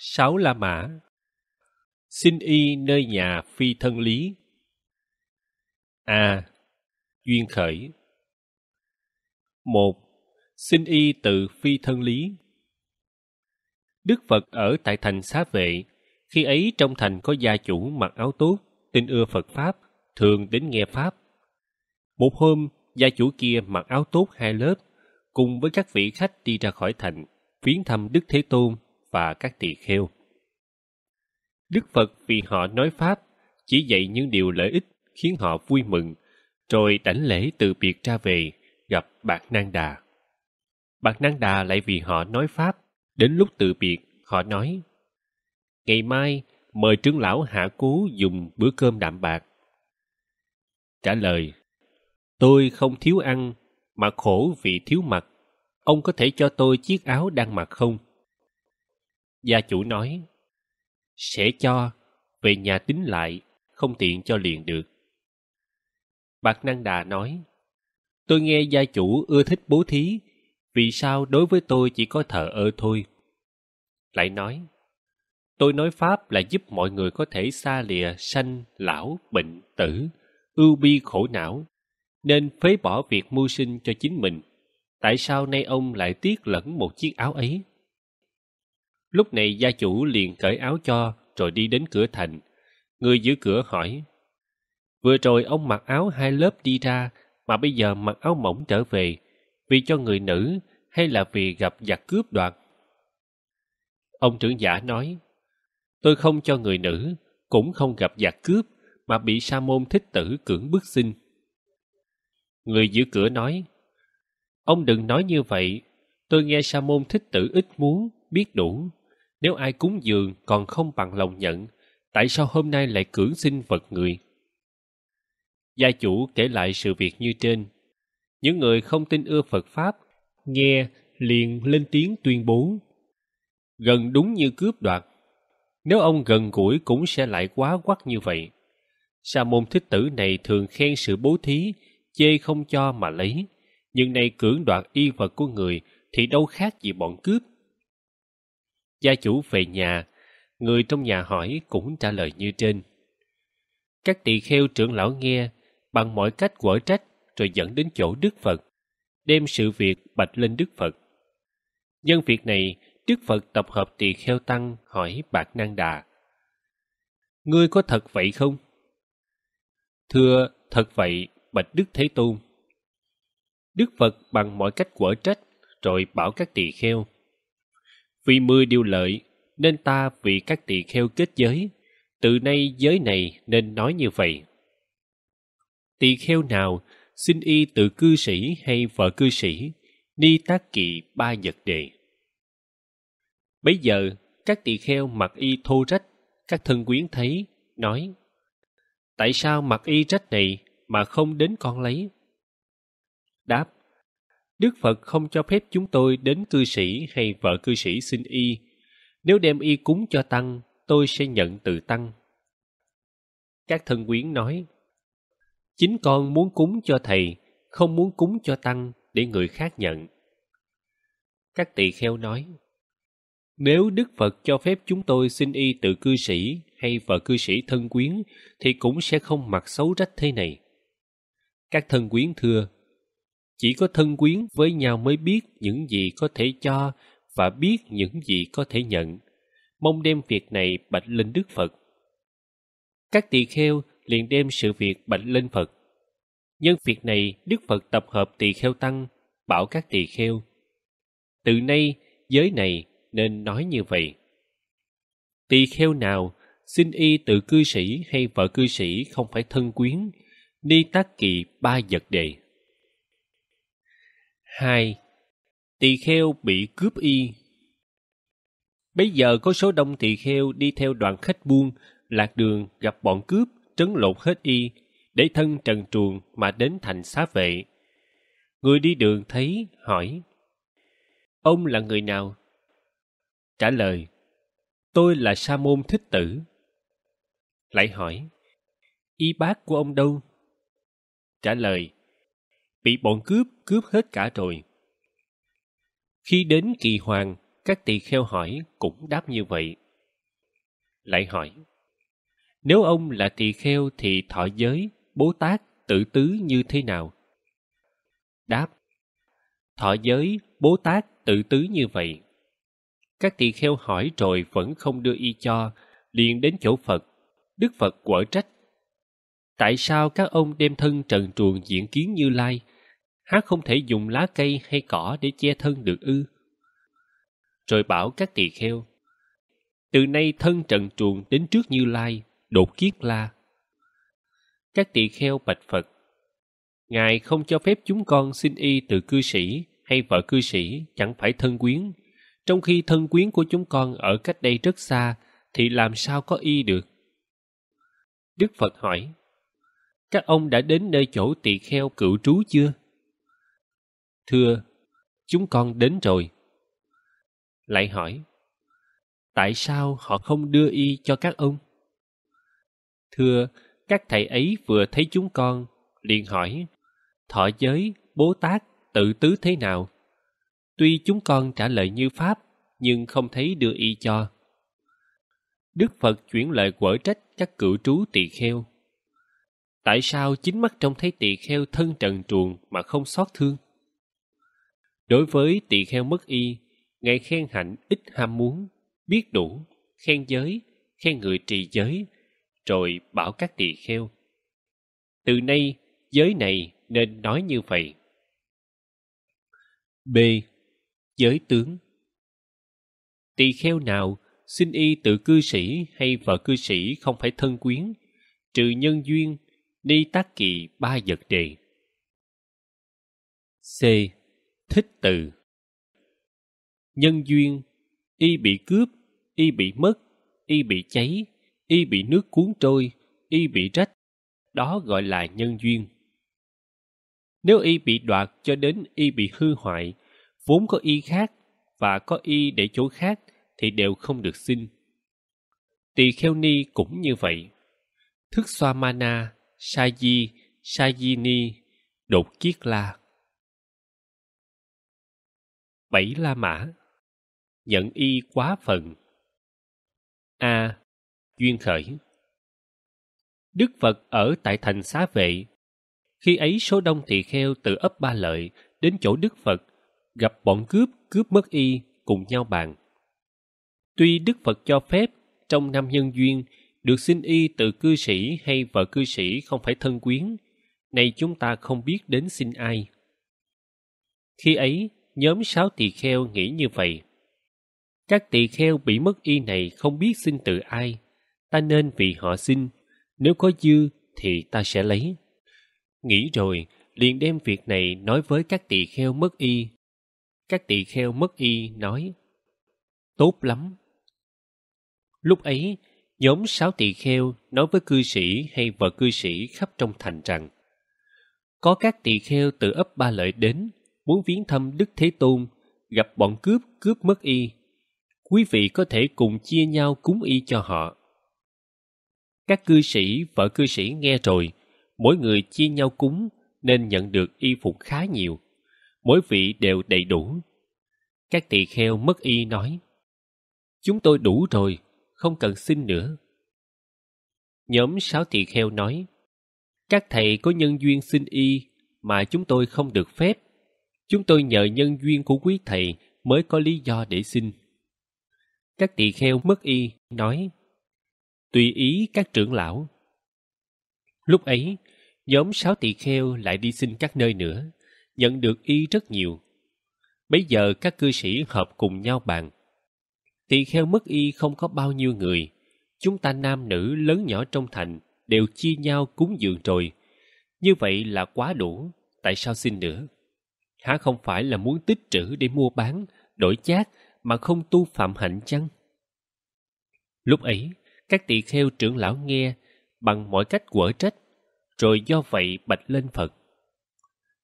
sáu la mã xin y nơi nhà phi thân lý a à, duyên khởi một xin y từ phi thân lý đức phật ở tại thành xá vệ khi ấy trong thành có gia chủ mặc áo tốt tin ưa phật pháp thường đến nghe pháp một hôm gia chủ kia mặc áo tốt hai lớp cùng với các vị khách đi ra khỏi thành viếng thăm đức thế tôn và các tỳ kheo. Đức Phật vì họ nói Pháp, chỉ dạy những điều lợi ích khiến họ vui mừng, rồi đảnh lễ từ biệt ra về, gặp Bạc Nang Đà. Bạc Nang Đà lại vì họ nói Pháp, đến lúc từ biệt, họ nói Ngày mai, mời trưởng lão hạ cú dùng bữa cơm đạm bạc. Trả lời Tôi không thiếu ăn, mà khổ vì thiếu mặc. Ông có thể cho tôi chiếc áo đang mặc không? Gia chủ nói, sẽ cho, về nhà tính lại, không tiện cho liền được. Bạc Năng Đà nói, tôi nghe gia chủ ưa thích bố thí, vì sao đối với tôi chỉ có thờ ơ thôi? Lại nói, tôi nói Pháp là giúp mọi người có thể xa lìa sanh, lão, bệnh, tử, ưu bi khổ não, nên phế bỏ việc mưu sinh cho chính mình. Tại sao nay ông lại tiếc lẫn một chiếc áo ấy? Lúc này gia chủ liền cởi áo cho rồi đi đến cửa thành. Người giữ cửa hỏi Vừa rồi ông mặc áo hai lớp đi ra mà bây giờ mặc áo mỏng trở về vì cho người nữ hay là vì gặp giặc cướp đoạt? Ông trưởng giả nói Tôi không cho người nữ cũng không gặp giặc cướp mà bị sa môn thích tử cưỡng bức xin. Người giữ cửa nói Ông đừng nói như vậy Tôi nghe sa môn thích tử ít muốn, biết đủ nếu ai cúng dường còn không bằng lòng nhận, tại sao hôm nay lại cưỡng xin vật người? Gia chủ kể lại sự việc như trên. Những người không tin ưa Phật Pháp, nghe liền lên tiếng tuyên bố. Gần đúng như cướp đoạt. Nếu ông gần gũi cũng sẽ lại quá quắc như vậy. Sa môn thích tử này thường khen sự bố thí, chê không cho mà lấy. Nhưng nay cưỡng đoạt y vật của người thì đâu khác gì bọn cướp. Gia chủ về nhà, người trong nhà hỏi cũng trả lời như trên. Các tỳ kheo trưởng lão nghe, bằng mọi cách quở trách rồi dẫn đến chỗ Đức Phật, đem sự việc bạch lên Đức Phật. Nhân việc này, Đức Phật tập hợp tỳ kheo tăng hỏi Bạc Năng Đà. Ngươi có thật vậy không? Thưa, thật vậy, bạch Đức Thế Tôn. Đức Phật bằng mọi cách quở trách rồi bảo các tỳ kheo vì mưa điều lợi nên ta vì các tỳ kheo kết giới từ nay giới này nên nói như vậy tỳ kheo nào xin y tự cư sĩ hay vợ cư sĩ ni tác kỳ ba nhật đề bấy giờ các tỳ kheo mặc y thô rách các thân quyến thấy nói tại sao mặc y rách này mà không đến con lấy đáp Đức Phật không cho phép chúng tôi đến cư sĩ hay vợ cư sĩ xin y. Nếu đem y cúng cho tăng, tôi sẽ nhận từ tăng. Các thân quyến nói, chính con muốn cúng cho thầy, không muốn cúng cho tăng để người khác nhận. Các tỳ kheo nói, nếu Đức Phật cho phép chúng tôi xin y từ cư sĩ hay vợ cư sĩ thân quyến thì cũng sẽ không mặc xấu rách thế này. Các thân quyến thưa, chỉ có thân quyến với nhau mới biết những gì có thể cho và biết những gì có thể nhận mong đem việc này bạch lên đức phật các tỳ kheo liền đem sự việc bạch lên phật nhân việc này đức phật tập hợp tỳ kheo tăng bảo các tỳ kheo từ nay giới này nên nói như vậy tỳ kheo nào xin y tự cư sĩ hay vợ cư sĩ không phải thân quyến ni tác kỳ ba vật đề 2. Tỳ kheo bị cướp y Bây giờ có số đông tỳ kheo đi theo đoàn khách buôn, lạc đường gặp bọn cướp, trấn lột hết y, để thân trần truồng mà đến thành xá vệ. Người đi đường thấy, hỏi Ông là người nào? Trả lời Tôi là Sa Môn Thích Tử. Lại hỏi Y bác của ông đâu? Trả lời bị bọn cướp cướp hết cả rồi. Khi đến kỳ hoàng, các tỳ kheo hỏi cũng đáp như vậy. Lại hỏi, nếu ông là tỳ kheo thì thọ giới, bố tát tự tứ như thế nào? Đáp, thọ giới, bố tát tự tứ như vậy. Các tỳ kheo hỏi rồi vẫn không đưa y cho, liền đến chỗ Phật. Đức Phật quở trách. Tại sao các ông đem thân trần truồng diễn kiến như lai, hát không thể dùng lá cây hay cỏ để che thân được ư. Rồi bảo các tỳ kheo, từ nay thân trần truồng đến trước Như Lai, đột kiết la. Các tỳ kheo bạch Phật, Ngài không cho phép chúng con xin y từ cư sĩ hay vợ cư sĩ chẳng phải thân quyến, trong khi thân quyến của chúng con ở cách đây rất xa thì làm sao có y được? Đức Phật hỏi, các ông đã đến nơi chỗ tỳ kheo cựu trú chưa? thưa chúng con đến rồi lại hỏi tại sao họ không đưa y cho các ông thưa các thầy ấy vừa thấy chúng con liền hỏi thọ giới bố tát tự tứ thế nào tuy chúng con trả lời như pháp nhưng không thấy đưa y cho đức phật chuyển lời quở trách các cựu trú tỳ kheo tại sao chính mắt trông thấy tỳ kheo thân trần truồng mà không xót thương Đối với tỳ kheo mất y, Ngài khen hạnh ít ham muốn, biết đủ, khen giới, khen người trì giới, rồi bảo các tỳ kheo. Từ nay, giới này nên nói như vậy. B. Giới tướng Tỳ kheo nào xin y tự cư sĩ hay vợ cư sĩ không phải thân quyến, trừ nhân duyên, ni tác kỳ ba vật đề. C thích từ nhân duyên y bị cướp y bị mất y bị cháy y bị nước cuốn trôi y bị rách đó gọi là nhân duyên nếu y bị đoạt cho đến y bị hư hoại vốn có y khác và có y để chỗ khác thì đều không được xin tỳ kheo ni cũng như vậy thức xoa mana sa di sa di ni đột kiết la bảy la mã nhận y quá phần a duyên khởi đức phật ở tại thành xá vệ khi ấy số đông tỳ kheo từ ấp ba lợi đến chỗ đức phật gặp bọn cướp cướp mất y cùng nhau bàn tuy đức phật cho phép trong năm nhân duyên được xin y từ cư sĩ hay vợ cư sĩ không phải thân quyến nay chúng ta không biết đến xin ai khi ấy nhóm sáu tỳ kheo nghĩ như vậy. Các tỳ kheo bị mất y này không biết xin từ ai, ta nên vì họ xin, nếu có dư thì ta sẽ lấy. Nghĩ rồi, liền đem việc này nói với các tỳ kheo mất y. Các tỳ kheo mất y nói, Tốt lắm! Lúc ấy, nhóm sáu tỳ kheo nói với cư sĩ hay vợ cư sĩ khắp trong thành rằng có các tỳ kheo từ ấp ba lợi đến muốn viếng thăm Đức Thế Tôn, gặp bọn cướp cướp mất y. Quý vị có thể cùng chia nhau cúng y cho họ. Các cư sĩ, vợ cư sĩ nghe rồi, mỗi người chia nhau cúng nên nhận được y phục khá nhiều. Mỗi vị đều đầy đủ. Các tỳ kheo mất y nói, Chúng tôi đủ rồi, không cần xin nữa. Nhóm sáu tỳ kheo nói, Các thầy có nhân duyên xin y mà chúng tôi không được phép Chúng tôi nhờ nhân duyên của quý thầy mới có lý do để xin. Các tỳ kheo mất y nói, tùy ý các trưởng lão. Lúc ấy, nhóm sáu tỳ kheo lại đi xin các nơi nữa, nhận được y rất nhiều. Bây giờ các cư sĩ hợp cùng nhau bàn. Tỳ kheo mất y không có bao nhiêu người, chúng ta nam nữ lớn nhỏ trong thành đều chia nhau cúng dường rồi. Như vậy là quá đủ, tại sao xin nữa? há không phải là muốn tích trữ để mua bán, đổi chác mà không tu phạm hạnh chăng? Lúc ấy, các tỳ kheo trưởng lão nghe bằng mọi cách quở trách, rồi do vậy bạch lên Phật.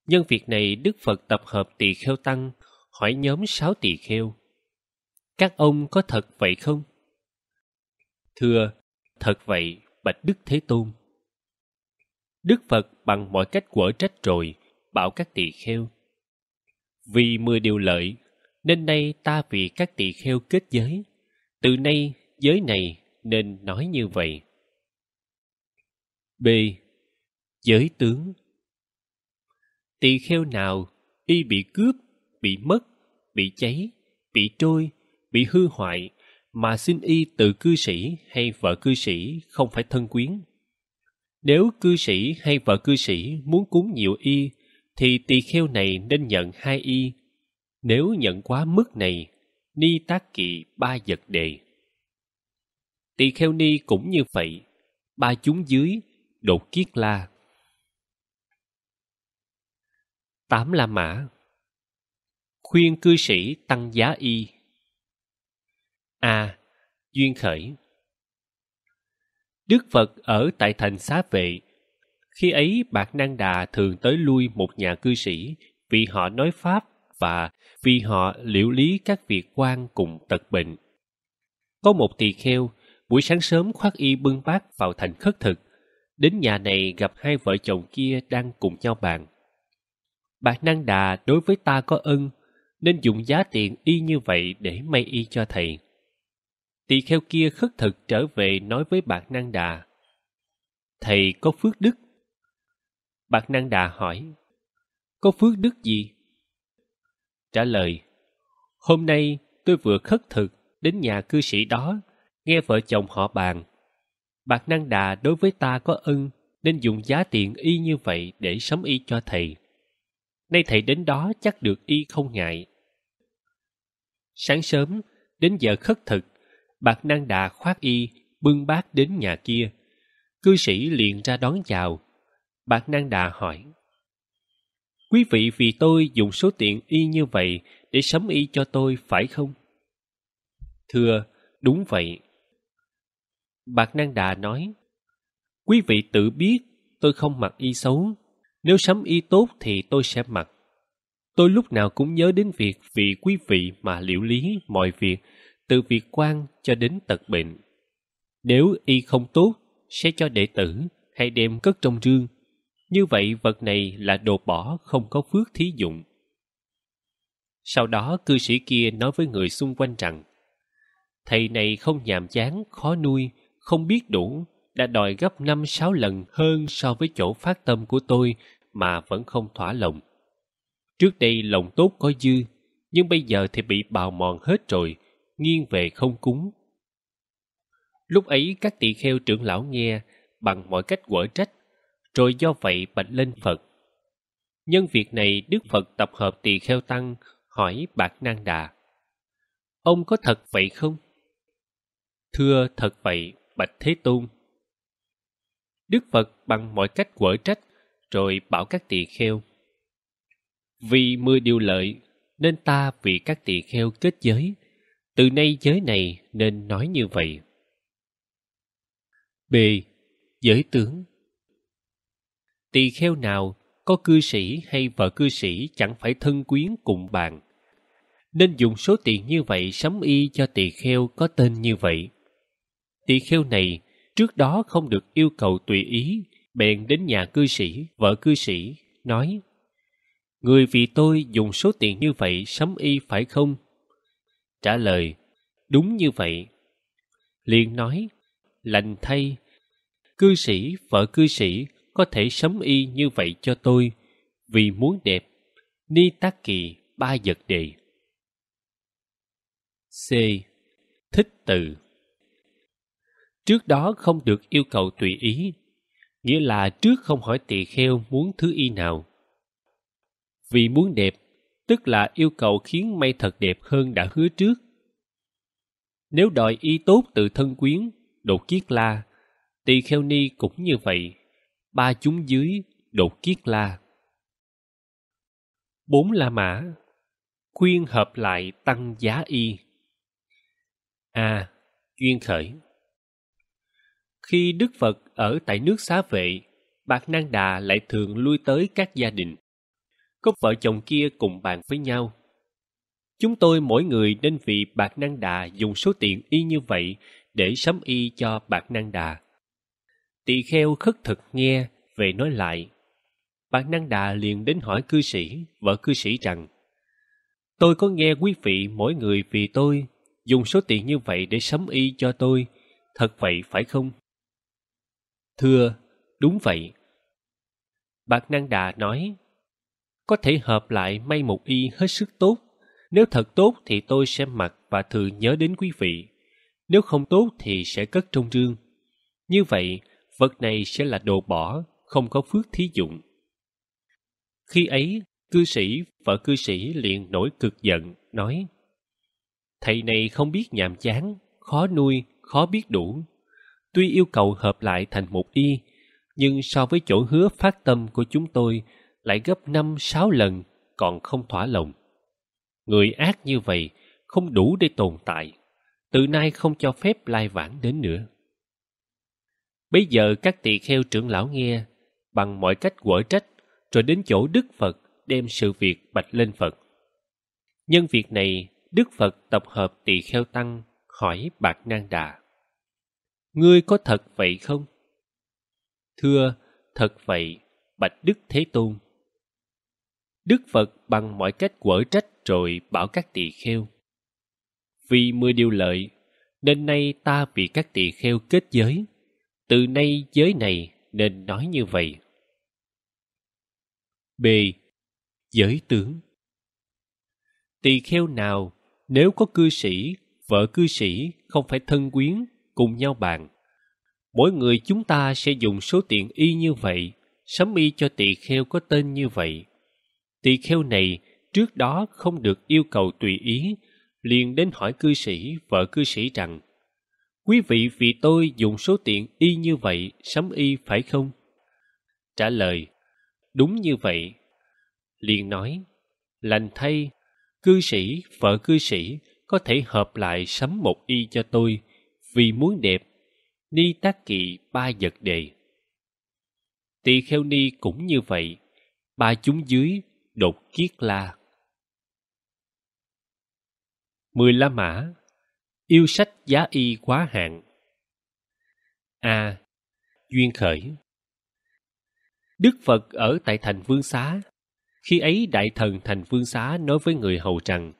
Nhân việc này, Đức Phật tập hợp tỳ kheo tăng, hỏi nhóm sáu tỳ kheo. Các ông có thật vậy không? Thưa, thật vậy, bạch Đức Thế Tôn. Đức Phật bằng mọi cách quở trách rồi, bảo các tỳ kheo. Vì mười điều lợi, nên nay ta vì các tỳ kheo kết giới. Từ nay, giới này nên nói như vậy. B. Giới tướng Tỳ kheo nào y bị cướp, bị mất, bị cháy, bị trôi, bị hư hoại mà xin y từ cư sĩ hay vợ cư sĩ không phải thân quyến. Nếu cư sĩ hay vợ cư sĩ muốn cúng nhiều y thì tỳ kheo này nên nhận hai y. Nếu nhận quá mức này, ni tác kỵ ba vật đề. Tỳ kheo ni cũng như vậy, ba chúng dưới, đột kiết la. Tám La Mã Khuyên cư sĩ tăng giá y A. À, duyên khởi Đức Phật ở tại thành xá vệ khi ấy Bạc Năng Đà thường tới lui một nhà cư sĩ vì họ nói Pháp và vì họ liệu lý các việc quan cùng tật bệnh. Có một tỳ kheo, buổi sáng sớm khoác y bưng bát vào thành khất thực, đến nhà này gặp hai vợ chồng kia đang cùng nhau bàn. Bạc Năng Đà đối với ta có ân, nên dùng giá tiền y như vậy để may y cho thầy. Tỳ kheo kia khất thực trở về nói với Bạc Năng Đà, Thầy có phước đức Bạc Năng Đà hỏi, có phước đức gì? Trả lời, hôm nay tôi vừa khất thực đến nhà cư sĩ đó, nghe vợ chồng họ bàn. Bạc Năng Đà đối với ta có ân, nên dùng giá tiền y như vậy để sắm y cho thầy. Nay thầy đến đó chắc được y không ngại. Sáng sớm, đến giờ khất thực, Bạc Năng Đà khoác y, bưng bát đến nhà kia. Cư sĩ liền ra đón chào, bạc Năng Đà hỏi. Quý vị vì tôi dùng số tiền y như vậy để sắm y cho tôi phải không? Thưa, đúng vậy. Bạc Năng Đà nói, Quý vị tự biết tôi không mặc y xấu, nếu sắm y tốt thì tôi sẽ mặc. Tôi lúc nào cũng nhớ đến việc vì quý vị mà liệu lý mọi việc, từ việc quan cho đến tật bệnh. Nếu y không tốt, sẽ cho đệ tử hay đem cất trong rương như vậy vật này là đồ bỏ không có phước thí dụng. Sau đó cư sĩ kia nói với người xung quanh rằng Thầy này không nhàm chán, khó nuôi, không biết đủ đã đòi gấp năm sáu lần hơn so với chỗ phát tâm của tôi mà vẫn không thỏa lòng. Trước đây lòng tốt có dư, nhưng bây giờ thì bị bào mòn hết rồi, nghiêng về không cúng. Lúc ấy các tỳ kheo trưởng lão nghe bằng mọi cách quở trách rồi do vậy bạch lên Phật. Nhân việc này Đức Phật tập hợp tỳ kheo tăng hỏi Bạc nang Đà. Ông có thật vậy không? Thưa thật vậy, Bạch Thế Tôn. Đức Phật bằng mọi cách quở trách rồi bảo các tỳ kheo. Vì mưa điều lợi nên ta vì các tỳ kheo kết giới, từ nay giới này nên nói như vậy. B. Giới tướng tỳ kheo nào có cư sĩ hay vợ cư sĩ chẳng phải thân quyến cùng bạn nên dùng số tiền như vậy sắm y cho tỳ kheo có tên như vậy tỳ kheo này trước đó không được yêu cầu tùy ý bèn đến nhà cư sĩ vợ cư sĩ nói người vì tôi dùng số tiền như vậy sắm y phải không trả lời đúng như vậy liền nói lành thay cư sĩ vợ cư sĩ có thể sắm y như vậy cho tôi vì muốn đẹp. ni kỳ ba vật đề. C. Thích từ Trước đó không được yêu cầu tùy ý, nghĩa là trước không hỏi tỳ kheo muốn thứ y nào. Vì muốn đẹp, tức là yêu cầu khiến may thật đẹp hơn đã hứa trước. Nếu đòi y tốt từ thân quyến, đột kiết la, tỳ kheo ni cũng như vậy ba chúng dưới đột kiết la bốn la mã khuyên hợp lại tăng giá y a à, chuyên khởi khi đức phật ở tại nước xá vệ bạc năng đà lại thường lui tới các gia đình cốc vợ chồng kia cùng bàn với nhau chúng tôi mỗi người nên vì bạc năng đà dùng số tiền y như vậy để sắm y cho bạc năng đà Tỳ kheo khất thực nghe, về nói lại. Bạn Năng Đà liền đến hỏi cư sĩ, vợ cư sĩ rằng Tôi có nghe quý vị mỗi người vì tôi dùng số tiền như vậy để sắm y cho tôi, thật vậy phải không? Thưa, đúng vậy. Bạc Năng Đà nói, có thể hợp lại may một y hết sức tốt. Nếu thật tốt thì tôi sẽ mặc và thường nhớ đến quý vị. Nếu không tốt thì sẽ cất trong rương. Như vậy, vật này sẽ là đồ bỏ, không có phước thí dụng. Khi ấy, cư sĩ, vợ cư sĩ liền nổi cực giận, nói Thầy này không biết nhàm chán, khó nuôi, khó biết đủ. Tuy yêu cầu hợp lại thành một y, nhưng so với chỗ hứa phát tâm của chúng tôi lại gấp năm sáu lần còn không thỏa lòng. Người ác như vậy không đủ để tồn tại, từ nay không cho phép lai vãng đến nữa. Bây giờ các tỳ kheo trưởng lão nghe, bằng mọi cách quở trách, rồi đến chỗ Đức Phật đem sự việc bạch lên Phật. Nhân việc này, Đức Phật tập hợp tỳ kheo tăng hỏi Bạc Nan Đà. Ngươi có thật vậy không? Thưa, thật vậy, Bạch Đức Thế Tôn. Đức Phật bằng mọi cách quở trách rồi bảo các tỳ kheo. Vì mưa điều lợi, nên nay ta bị các tỳ kheo kết giới, từ nay giới này nên nói như vậy b giới tướng tỳ kheo nào nếu có cư sĩ vợ cư sĩ không phải thân quyến cùng nhau bàn mỗi người chúng ta sẽ dùng số tiền y như vậy sắm y cho tỳ kheo có tên như vậy tỳ kheo này trước đó không được yêu cầu tùy ý liền đến hỏi cư sĩ vợ cư sĩ rằng Quý vị vì tôi dùng số tiền y như vậy sắm y phải không? Trả lời, đúng như vậy. Liền nói, lành thay, cư sĩ, vợ cư sĩ có thể hợp lại sắm một y cho tôi vì muốn đẹp. Ni tác kỵ ba vật đề. Tỳ kheo ni cũng như vậy, ba chúng dưới đột kiết la. Mười la mã yêu sách giá y quá hạn a à, duyên khởi đức phật ở tại thành vương xá khi ấy đại thần thành vương xá nói với người hầu rằng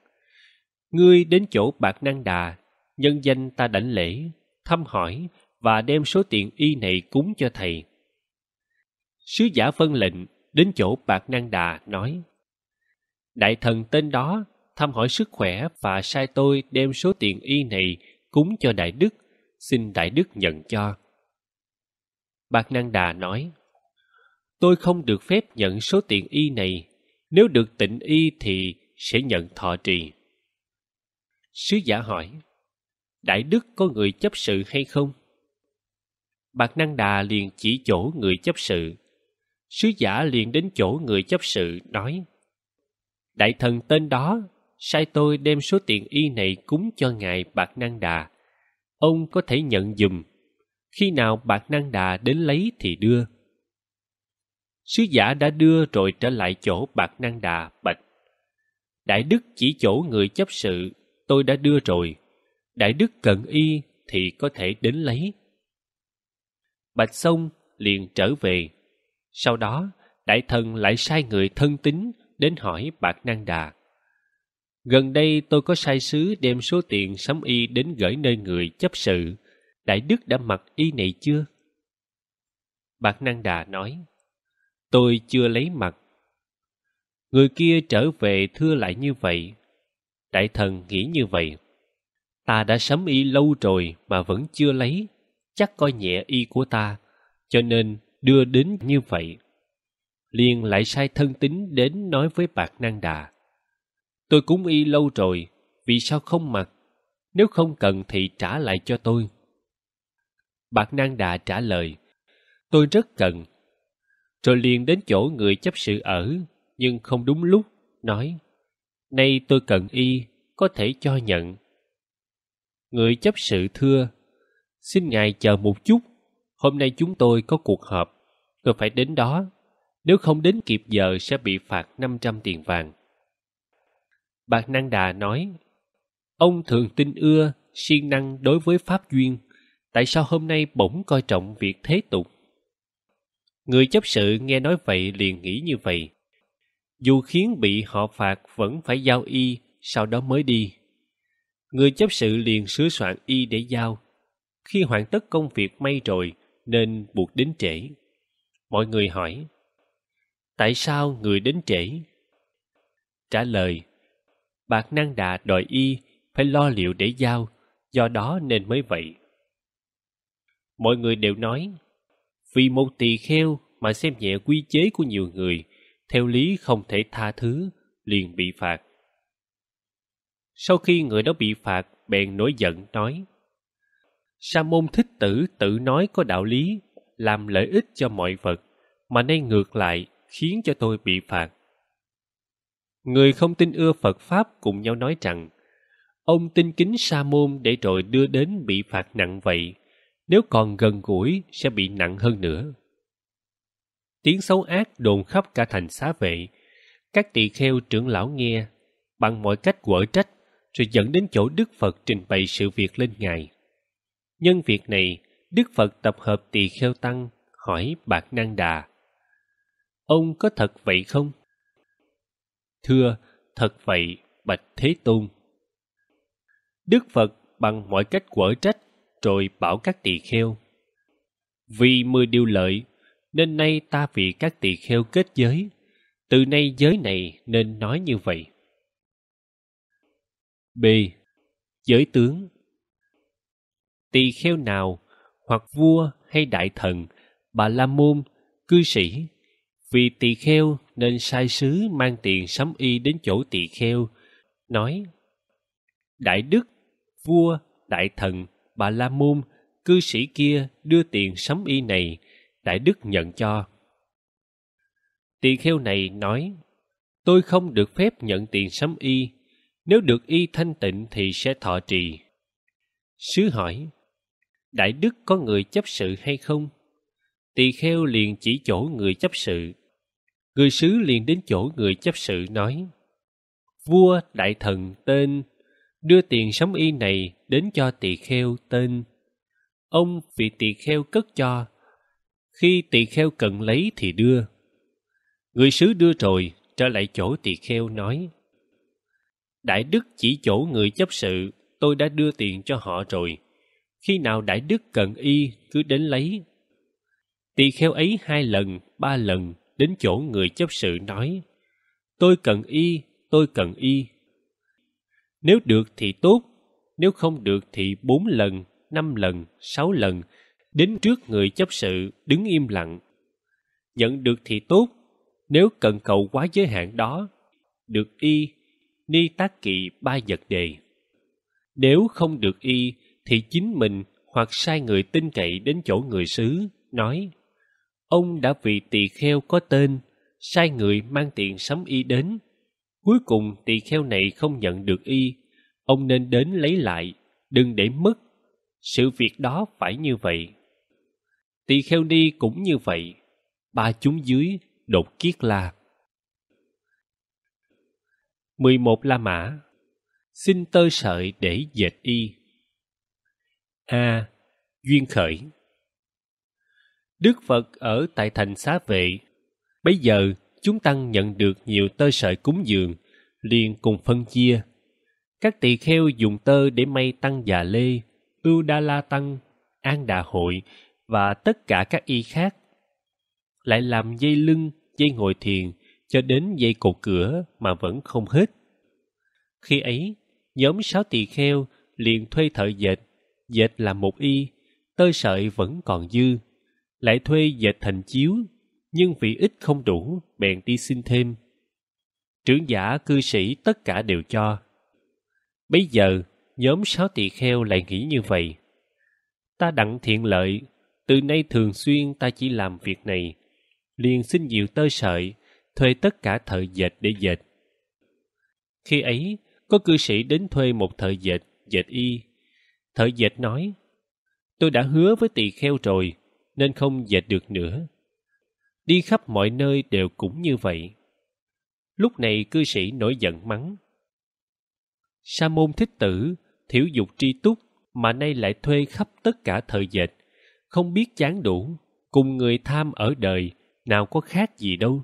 ngươi đến chỗ bạc năng đà nhân danh ta đảnh lễ thăm hỏi và đem số tiền y này cúng cho thầy sứ giả vân lệnh đến chỗ bạc năng đà nói đại thần tên đó thăm hỏi sức khỏe và sai tôi đem số tiền y này cúng cho Đại Đức, xin Đại Đức nhận cho. Bạc Năng Đà nói, Tôi không được phép nhận số tiền y này, nếu được tịnh y thì sẽ nhận thọ trì. Sứ giả hỏi, Đại Đức có người chấp sự hay không? Bạc Năng Đà liền chỉ chỗ người chấp sự. Sứ giả liền đến chỗ người chấp sự nói, Đại thần tên đó sai tôi đem số tiền y này cúng cho ngài Bạc Năng Đà. Ông có thể nhận dùm. Khi nào Bạc Năng Đà đến lấy thì đưa. Sứ giả đã đưa rồi trở lại chỗ Bạc Năng Đà bạch. Đại đức chỉ chỗ người chấp sự, tôi đã đưa rồi. Đại đức cần y thì có thể đến lấy. Bạch xong liền trở về. Sau đó, đại thần lại sai người thân tín đến hỏi Bạc Năng Đà Gần đây tôi có sai sứ đem số tiền sắm y đến gửi nơi người chấp sự. Đại Đức đã mặc y này chưa? Bạc Năng Đà nói, tôi chưa lấy mặt. Người kia trở về thưa lại như vậy. Đại thần nghĩ như vậy. Ta đã sắm y lâu rồi mà vẫn chưa lấy, chắc coi nhẹ y của ta, cho nên đưa đến như vậy. Liền lại sai thân tín đến nói với Bạc Năng Đà Tôi cúng y lâu rồi, vì sao không mặc? Nếu không cần thì trả lại cho tôi. Bạc Nang Đà trả lời, tôi rất cần. Rồi liền đến chỗ người chấp sự ở, nhưng không đúng lúc, nói, nay tôi cần y, có thể cho nhận. Người chấp sự thưa, xin ngài chờ một chút, hôm nay chúng tôi có cuộc họp, tôi phải đến đó, nếu không đến kịp giờ sẽ bị phạt 500 tiền vàng. Bạc Năng Đà nói, Ông thường tin ưa, siêng năng đối với Pháp duyên, tại sao hôm nay bỗng coi trọng việc thế tục? Người chấp sự nghe nói vậy liền nghĩ như vậy. Dù khiến bị họ phạt vẫn phải giao y, sau đó mới đi. Người chấp sự liền sửa soạn y để giao. Khi hoàn tất công việc may rồi, nên buộc đến trễ. Mọi người hỏi, tại sao người đến trễ? Trả lời, Bạc năng đà đòi y phải lo liệu để giao, do đó nên mới vậy. Mọi người đều nói, vì một tỳ kheo mà xem nhẹ quy chế của nhiều người, theo lý không thể tha thứ, liền bị phạt. Sau khi người đó bị phạt, bèn nổi giận nói, Sa môn thích tử tự nói có đạo lý, làm lợi ích cho mọi vật, mà nay ngược lại khiến cho tôi bị phạt người không tin ưa Phật Pháp cùng nhau nói rằng ông tin kính sa môn để rồi đưa đến bị phạt nặng vậy, nếu còn gần gũi sẽ bị nặng hơn nữa. Tiếng xấu ác đồn khắp cả thành xá vệ, các tỳ kheo trưởng lão nghe, bằng mọi cách quở trách rồi dẫn đến chỗ Đức Phật trình bày sự việc lên Ngài. Nhân việc này, Đức Phật tập hợp tỳ kheo tăng hỏi Bạc Năng Đà. Ông có thật vậy không? Thưa, thật vậy, Bạch Thế Tôn. Đức Phật bằng mọi cách quở trách rồi bảo các tỳ kheo. Vì mười điều lợi, nên nay ta vì các tỳ kheo kết giới. Từ nay giới này nên nói như vậy. B. Giới tướng Tỳ kheo nào, hoặc vua hay đại thần, bà la môn, cư sĩ, vì tỳ kheo nên sai sứ mang tiền sắm y đến chỗ tỳ kheo nói đại đức vua đại thần bà la môn cư sĩ kia đưa tiền sắm y này đại đức nhận cho tỳ kheo này nói tôi không được phép nhận tiền sắm y nếu được y thanh tịnh thì sẽ thọ trì sứ hỏi đại đức có người chấp sự hay không tỳ kheo liền chỉ chỗ người chấp sự người sứ liền đến chỗ người chấp sự nói vua đại thần tên đưa tiền sống y này đến cho tỳ kheo tên ông vì tỳ kheo cất cho khi tỳ kheo cần lấy thì đưa người sứ đưa rồi trở lại chỗ tỳ kheo nói đại đức chỉ chỗ người chấp sự tôi đã đưa tiền cho họ rồi khi nào đại đức cần y cứ đến lấy tỳ kheo ấy hai lần ba lần đến chỗ người chấp sự nói tôi cần y tôi cần y nếu được thì tốt nếu không được thì bốn lần năm lần sáu lần đến trước người chấp sự đứng im lặng nhận được thì tốt nếu cần cầu quá giới hạn đó được y ni tác kỵ ba vật đề nếu không được y thì chính mình hoặc sai người tin cậy đến chỗ người xứ nói Ông đã vì tỳ kheo có tên, sai người mang tiền sắm y đến. Cuối cùng tỳ kheo này không nhận được y, ông nên đến lấy lại, đừng để mất. Sự việc đó phải như vậy. Tỳ kheo ni cũng như vậy. Ba chúng dưới đột kiết la. 11 La Mã Xin tơ sợi để dệt y A. À, duyên khởi Đức Phật ở tại thành xá vệ. Bây giờ, chúng tăng nhận được nhiều tơ sợi cúng dường, liền cùng phân chia. Các tỳ kheo dùng tơ để may tăng già lê, ưu đa la tăng, an đà hội và tất cả các y khác. Lại làm dây lưng, dây ngồi thiền cho đến dây cột cửa mà vẫn không hết. Khi ấy, nhóm sáu tỳ kheo liền thuê thợ dệt, dệt làm một y, tơ sợi vẫn còn dư lại thuê dệt thành chiếu, nhưng vị ít không đủ, bèn đi xin thêm. Trưởng giả cư sĩ tất cả đều cho. Bây giờ, nhóm sáu tỳ kheo lại nghĩ như vậy. Ta đặng thiện lợi, từ nay thường xuyên ta chỉ làm việc này, liền xin nhiều tơ sợi, thuê tất cả thợ dệt để dệt. Khi ấy, có cư sĩ đến thuê một thợ dệt, dệt y. Thợ dệt nói, tôi đã hứa với tỳ kheo rồi, nên không dệt được nữa. Đi khắp mọi nơi đều cũng như vậy. Lúc này cư sĩ nổi giận mắng. Sa môn thích tử, thiểu dục tri túc mà nay lại thuê khắp tất cả thời dệt, không biết chán đủ, cùng người tham ở đời, nào có khác gì đâu.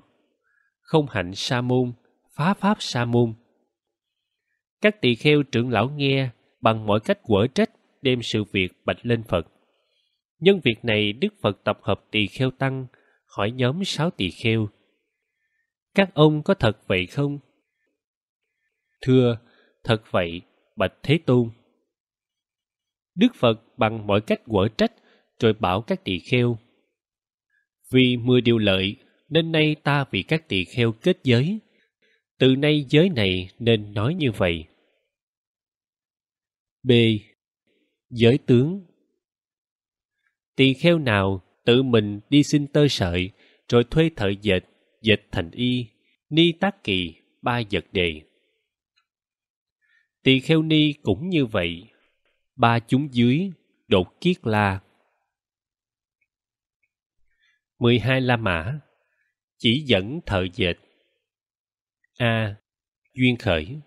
Không hạnh sa môn, phá pháp sa môn. Các tỳ kheo trưởng lão nghe bằng mọi cách quở trách đem sự việc bạch lên Phật. Nhân việc này Đức Phật tập hợp tỳ kheo tăng, hỏi nhóm sáu tỳ kheo. Các ông có thật vậy không? Thưa, thật vậy, Bạch Thế Tôn. Đức Phật bằng mọi cách quở trách rồi bảo các tỳ kheo. Vì mưa điều lợi, nên nay ta vì các tỳ kheo kết giới. Từ nay giới này nên nói như vậy. B. Giới tướng tỳ kheo nào tự mình đi xin tơ sợi rồi thuê thợ dệt dệt thành y ni tác kỳ ba vật đề tỳ kheo ni cũng như vậy ba chúng dưới đột kiết la mười hai la mã chỉ dẫn thợ dệt a duyên khởi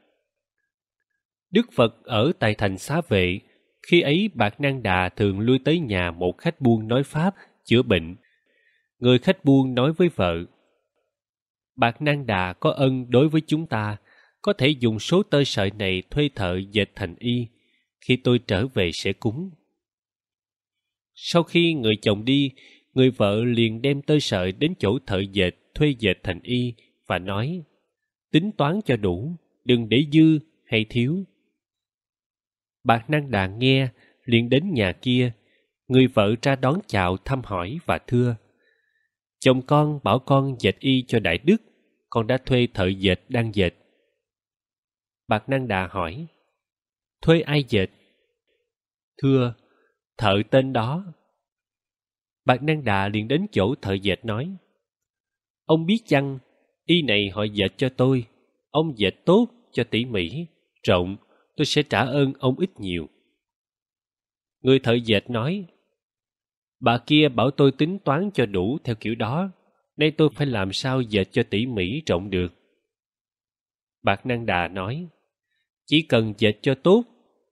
đức phật ở tại thành xá vệ khi ấy Bạc Năng Đà thường lui tới nhà một khách buôn nói Pháp, chữa bệnh. Người khách buôn nói với vợ, Bạc Năng Đà có ân đối với chúng ta, có thể dùng số tơ sợi này thuê thợ dệt thành y, khi tôi trở về sẽ cúng. Sau khi người chồng đi, người vợ liền đem tơ sợi đến chỗ thợ dệt thuê dệt thành y và nói, tính toán cho đủ, đừng để dư hay thiếu Bạc năng Đà nghe, liền đến nhà kia. Người vợ ra đón chào thăm hỏi và thưa. Chồng con bảo con dệt y cho đại đức, con đã thuê thợ dệt đang dệt. Bạc năng đà hỏi, thuê ai dệt? Thưa, thợ tên đó. Bạc năng đà liền đến chỗ thợ dệt nói, Ông biết chăng, y này họ dệt cho tôi, ông dệt tốt cho tỉ mỉ, rộng, tôi sẽ trả ơn ông ít nhiều. Người thợ dệt nói, bà kia bảo tôi tính toán cho đủ theo kiểu đó, nay tôi phải làm sao dệt cho tỉ mỉ rộng được. Bạc Năng Đà nói, chỉ cần dệt cho tốt,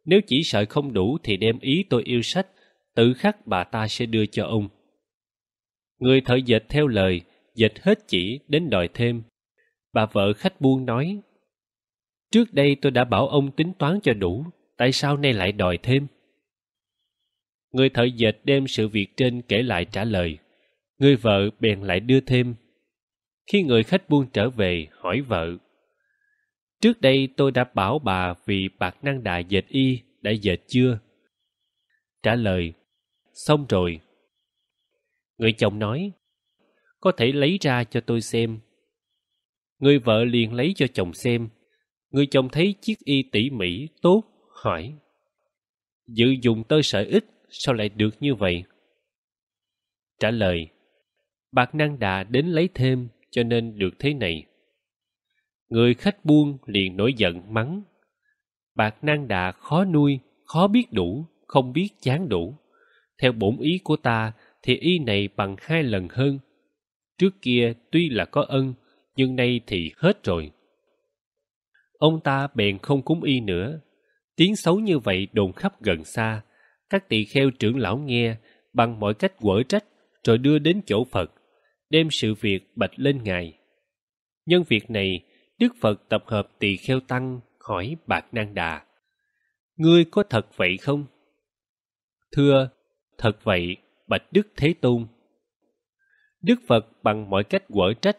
nếu chỉ sợi không đủ thì đem ý tôi yêu sách, tự khắc bà ta sẽ đưa cho ông. Người thợ dệt theo lời, dệt hết chỉ đến đòi thêm. Bà vợ khách buôn nói, Trước đây tôi đã bảo ông tính toán cho đủ, tại sao nay lại đòi thêm? Người thợ dệt đem sự việc trên kể lại trả lời. Người vợ bèn lại đưa thêm. Khi người khách buôn trở về, hỏi vợ. Trước đây tôi đã bảo bà vì bạc năng đà dệt y đã dệt chưa? Trả lời, xong rồi. Người chồng nói, có thể lấy ra cho tôi xem. Người vợ liền lấy cho chồng xem, Người chồng thấy chiếc y tỉ mỉ, tốt, hỏi. Dự dùng tơ sợi ít, sao lại được như vậy? Trả lời, bạc năng đà đến lấy thêm, cho nên được thế này. Người khách buôn liền nổi giận mắng. Bạc năng đà khó nuôi, khó biết đủ, không biết chán đủ. Theo bổn ý của ta thì y này bằng hai lần hơn. Trước kia tuy là có ân, nhưng nay thì hết rồi ông ta bèn không cúng y nữa. Tiếng xấu như vậy đồn khắp gần xa. Các tỳ kheo trưởng lão nghe bằng mọi cách quở trách rồi đưa đến chỗ Phật, đem sự việc bạch lên Ngài. Nhân việc này, Đức Phật tập hợp tỳ kheo tăng hỏi Bạc Nan Đà. Ngươi có thật vậy không? Thưa, thật vậy, Bạch Đức Thế Tôn. Đức Phật bằng mọi cách quở trách,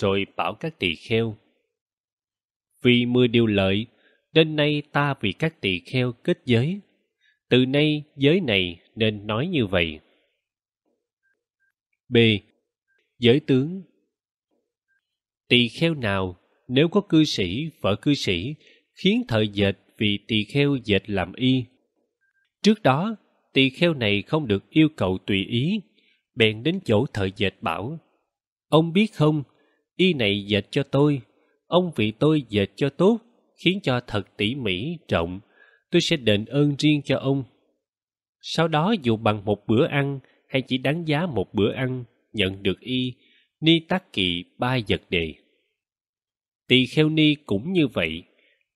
rồi bảo các tỳ kheo vì mười điều lợi nên nay ta vì các tỳ kheo kết giới từ nay giới này nên nói như vậy b giới tướng tỳ kheo nào nếu có cư sĩ vợ cư sĩ khiến thợ dệt vì tỳ kheo dệt làm y trước đó tỳ kheo này không được yêu cầu tùy ý bèn đến chỗ thợ dệt bảo ông biết không y này dệt cho tôi Ông vì tôi dệt cho tốt, khiến cho thật tỉ mỉ, trọng Tôi sẽ đền ơn riêng cho ông. Sau đó dù bằng một bữa ăn hay chỉ đánh giá một bữa ăn, nhận được y, ni tác kỳ ba vật đề. Tỳ kheo ni cũng như vậy,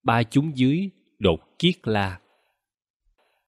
ba chúng dưới đột kiết la.